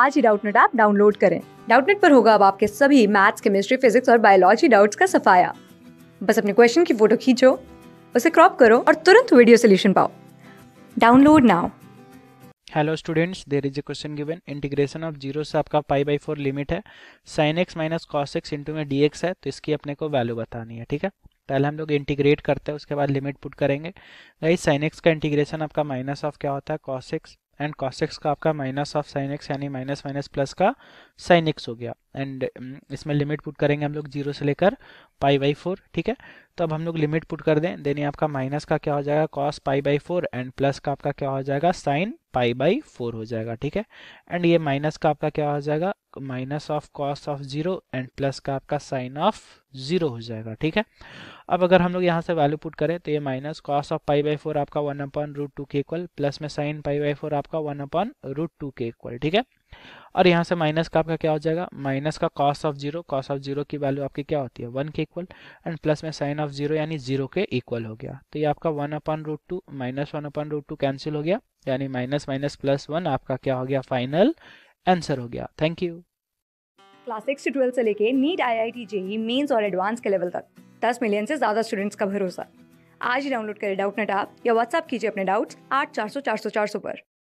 आज ही Doubtnut app download करें डाउटनेट पर होगा अब आपके सभी मैथ्स केमिस्ट्री फिजिक्स और बायोलॉजी डाउट्स का सफाया बस अपने क्वेश्चन की फोटो खींचो उसे क्रॉप करो और तुरंत वीडियो सोल्यूशन पाओ download now hello students there is a question given integration of zero से आपका पाई बाई फोर लिमिट है sine x minus cos x into में डी एक्स है तो इसकी अपने को वैल्यू बतानी है ठीक है पहले हम लोग इंटीग्रेट करते हैं उसके बाद लिमिट पुट करेंगे गाइस साइन एक्स का इंटीग्रेशन आपका माइनस ऑफ क्या होता है cos x and cos x का आपका माइनस ऑफ साइन एक्स यानी माइनस माइनस प्लस का साइन एक्स हो गया एंड um, इसमें लिमिट पुट करेंगे हम लोग जीरो से लेकर पाई बाई फोर ठीक है तो अब हम लोग लिमिट पुट कर दें देनी आपका माइनस का क्या हो जाएगा cos pi by four and plus का आपका क्या हो जाएगा साइन पाई बाई फोर हो जाएगा ठीक है एंड ये माइनस का आपका क्या हो जाएगा minus of cos of zero and plus का आपका साइन ऑफ जीरो हो जाएगा ठीक है अब अगर हम लोग यहाँ से वैल्यू पुट करें तो ये minus cos of pi by four आपका वन अपॉन रूट टू के इक्वल प्लस में साइन पाई बाई फोर आपका वन अपॉन रूट टू के इक्वल ठीक है और यहाँ से माइनस का आपका क्या हो जाएगा माइनस का cos of zero cos of zero की वैल्यू आपकी क्या होती है वन के इक्वल एंड प्लस में साइन ऑफ जीरो यानी जीरो के इक्वल हो गया तो ये आपका one upon root two minus one upon root two cancel हो गया यानी माइनस माइनस प्लस वन आपका क्या हो गया फाइनल आंसर हो गया थैंक यू क्लास सिक्स से ट्वेल्थ से लेके NEET I I T JEE mains और एडवांस के लेवल तक दस मिलियन से ज़्यादा स्टूडेंट्स का भरोसा आज ही डाउनलोड करें डाउट नेट आप या व्हाट्सअप कीजिए अपने डाउट्स आठ चार सौ चार सौ चार सौ पर